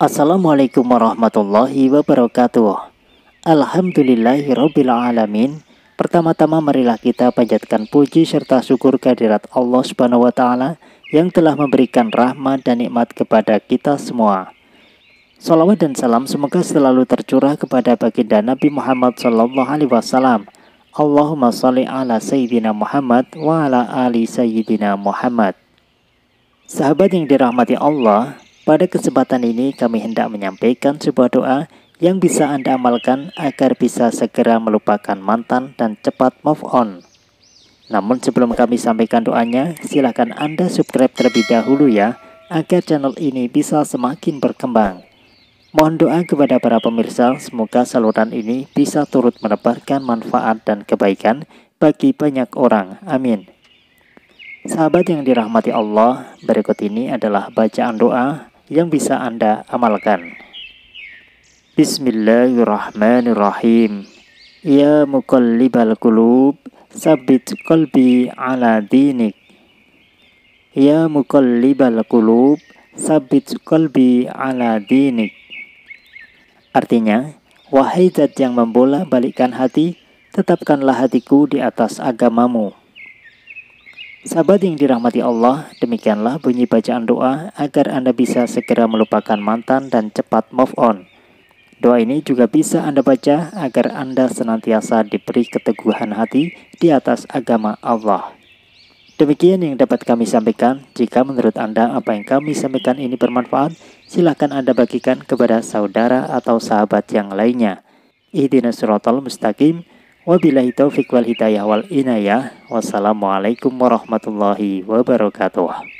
Assalamualaikum warahmatullahi wabarakatuh Alhamdulillahirrabbilalamin Pertama-tama marilah kita panjatkan puji serta syukur kehadirat Allah Subhanahu wa taala yang telah memberikan rahmat dan nikmat kepada kita semua. Salawat dan salam semoga selalu tercurah kepada baginda Nabi Muhammad SAW. Allahumma salli ala sayyidina Muhammad wa ala ali sayyidina Muhammad. Sahabat yang dirahmati Allah, pada kesempatan ini kami hendak menyampaikan sebuah doa yang bisa Anda amalkan agar bisa segera melupakan mantan dan cepat move on. Namun sebelum kami sampaikan doanya, silahkan Anda subscribe terlebih dahulu ya, agar channel ini bisa semakin berkembang. Mohon doa kepada para pemirsa, semoga saluran ini bisa turut menebarkan manfaat dan kebaikan bagi banyak orang. Amin. Sahabat yang dirahmati Allah, berikut ini adalah bacaan doa yang bisa Anda amalkan. Bismillahirrahmanirrahim. Ya muqallibal qulub, sabit qalbi ala dinik. Ya muqallibal qulub, sabit qalbi ala dinik. Artinya, wahai zat yang membolak balikkan hati, tetapkanlah hatiku di atas agamamu. Sahabat yang dirahmati Allah, demikianlah bunyi bacaan doa agar Anda bisa segera melupakan mantan dan cepat move on. Doa ini juga bisa Anda baca agar Anda senantiasa diberi keteguhan hati di atas agama Allah. Demikian yang dapat kami sampaikan. Jika menurut Anda apa yang kami sampaikan ini bermanfaat, silahkan Anda bagikan kepada saudara atau sahabat yang lainnya. Ihdinas suratul mustaqim. Wabillahi taufiq wal hidayah wal inayah. Wassalamualaikum warahmatullahi wabarakatuh.